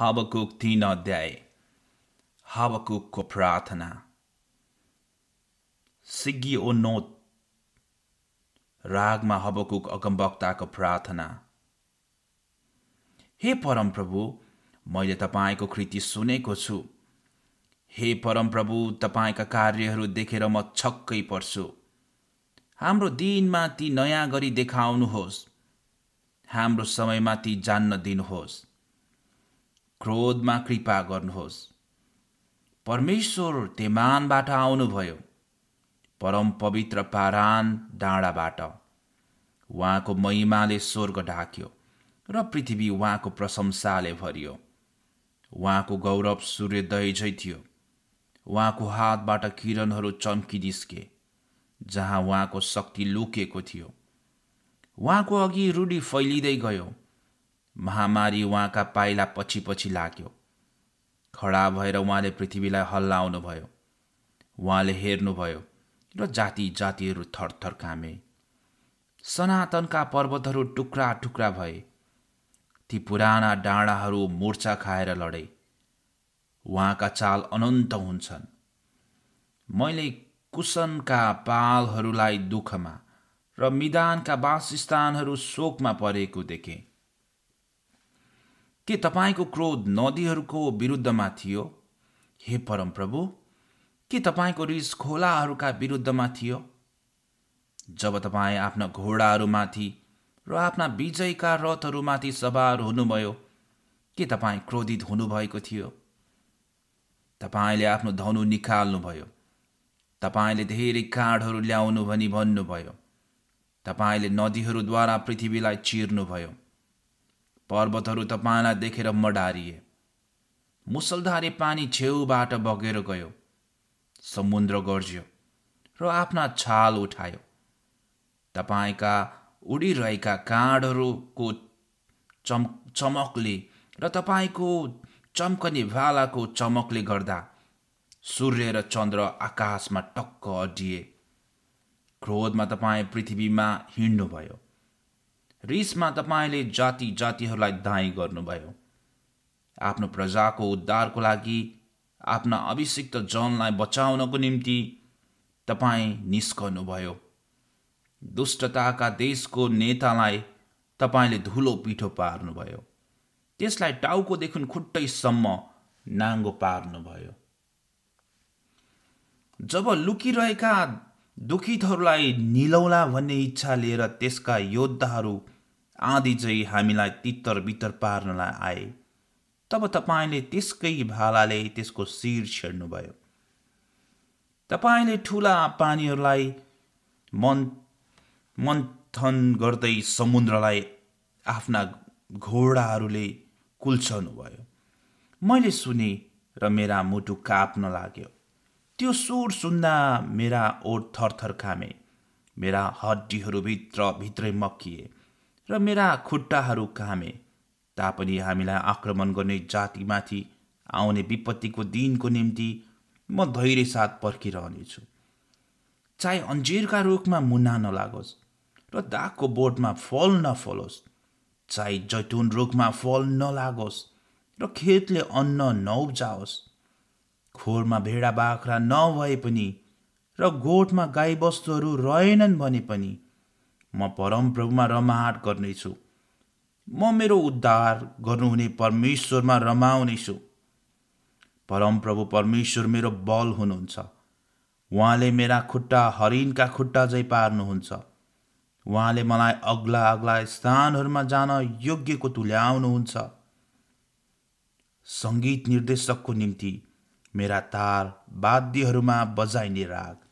हबकुक तीन अध्याय हबकुकको प्रार्थना सिग्गी ओ नोत रागमा हबकुक अगमवक्ताको प्रार्थना हे परमप्रभु मैले तपाईँको कृति सुनेको छु हे परमप्रभु तपाईँका कार्यहरू देखेर म छक्कै पर्छु हाम्रो दिनमा ती नयाँ गरी देखाउनुहोस् हाम्रो समयमा ती जान्न दिनुहोस् क्रोधमा कृपा गर्नुहोस् परमेश्वर तेमानबाट आउनुभयो परम पवित्र पारान डाँडाबाट उहाँको महिमाले स्वर्ग ढाक्यो र पृथ्वी उहाँको प्रशंसाले भरियो उहाँको गौरव सूर्यदय झै थियो उहाँको हातबाट किरणहरू चम्किदिस्के जहाँ उहाँको शक्ति लुकेको थियो उहाँको अघि रुडी फैलिँदै गयो महामारी उहाँका पाइला पछि पछि लाग्यो खडा भएर उहाँले पृथ्वीलाई हल्लाउनुभयो उहाँले हेर्नुभयो र जाति जातिहरू थरथर कामे सनातनका पर्वतहरू टुक्रा टुक्रा भए ती पुराना डाँडाहरू मोर्चा खाएर लडे उहाँका चाल अनन्त हुन्छन् मैले कुसनका पालहरूलाई दुःखमा र मिदानका वासस्थानहरू शोकमा परेको देखेँ के तपाईँको क्रोध नदीहरूको विरुद्धमा थियो हे परमप्रभु के तपाईँको रिस खोलाहरूका विरुद्धमा थियो जब तपाईँ आफ्ना घोडाहरूमाथि र आफ्ना विजयका रथहरूमाथि सवार हुनुभयो के तपाईँ क्रोधित हुनुभएको थियो तपाईँले आफ्नो धनु निकाल्नुभयो तपाईँले धेरै काँडहरू ल्याउनु भनी भन्नुभयो तपाईँले नदीहरूद्वारा पृथ्वीलाई चिर्नुभयो पर्वतहरू तपाईँलाई देखेर मडारिए मुसलधारे पानी छेउबाट बगेर गयो समुद्र गर्ज्यो र आफ्ना छाल उठायो तपाईँका उडिरहेका काँडहरूको चम चमकले र तपाईँको चम्कने भालाको चमकले गर्दा सूर्य र चन्द्र आकाशमा टक्क अडिए क्रोधमा तपाईँ पृथ्वीमा हिँड्नुभयो रिसमा तपाईँले जाति जातिहरूलाई दाँई गर्नुभयो आफ्नो प्रजाको उद्धारको लागि आफ्ना अभिषिक्त जनलाई बचाउनको निम्ति तपाईँ निस्कनुभयो दुष्टताका देशको नेतालाई तपाईँले धुलो पिठो पार्नुभयो त्यसलाई टाउकोदेखि खुट्टैसम्म नाङ्गो पार्नुभयो जब लुकिरहेका दुखितहरूलाई निलौला भन्ने इच्छा लिएर त्यसका योद्धाहरू आँधी चाहिँ हामीलाई तित्तर बित्तर पार्नलाई आए तब तपाईँले त्यसकै भालाले त्यसको शिर छेड्नुभयो तपाईँले ठुला पानीहरूलाई मन मन्थन गर्दै समुद्रलाई आफ्ना घोडाहरूले कुल्छाउनुभयो मैले सुने र मेरा मुटु काप्न लाग्यो त्यो सुर सुन्दा मेरा ओठ थरथर खामे मेरा भित्र भित्रै मक्किए र मेरा खुट्टाहरू कामे तापनि हामीलाई आक्रमण गर्ने जातिमाथि आउने विपत्तिको दिनको निम्ति म धैर्य साथ पर्खिरहनेछु चाहे अन्जेरका रुखमा मुना नलागोस् र दागको बोटमा फल नफलोस् चाहे जैतुन रुखमा फल नलागोस् र खेतले अन्न नउब्जाओस् खोरमा भेडा बाख्रा नभए पनि र गोठमा गाईबस्तुहरू रहेनन् भने पनि म परमप्रभुमा रमाहाट गर्नेछु म मेरो उद्धार गर्नुहुने परमेश्वरमा रमाउनेछु परमप्रभु परमेश्वर मेरो बल हुनुहुन्छ उहाँले मेरा खुट्टा हरिणका खुट्टा जै पार्नुहुन्छ उहाँले मलाई अग्ला अग्ला स्थानहरूमा जान योग्यको तुल्याउनुहुन्छ सङ्गीत निर्देशकको निम्ति मेरा तार वाद्यहरूमा बजाइने राग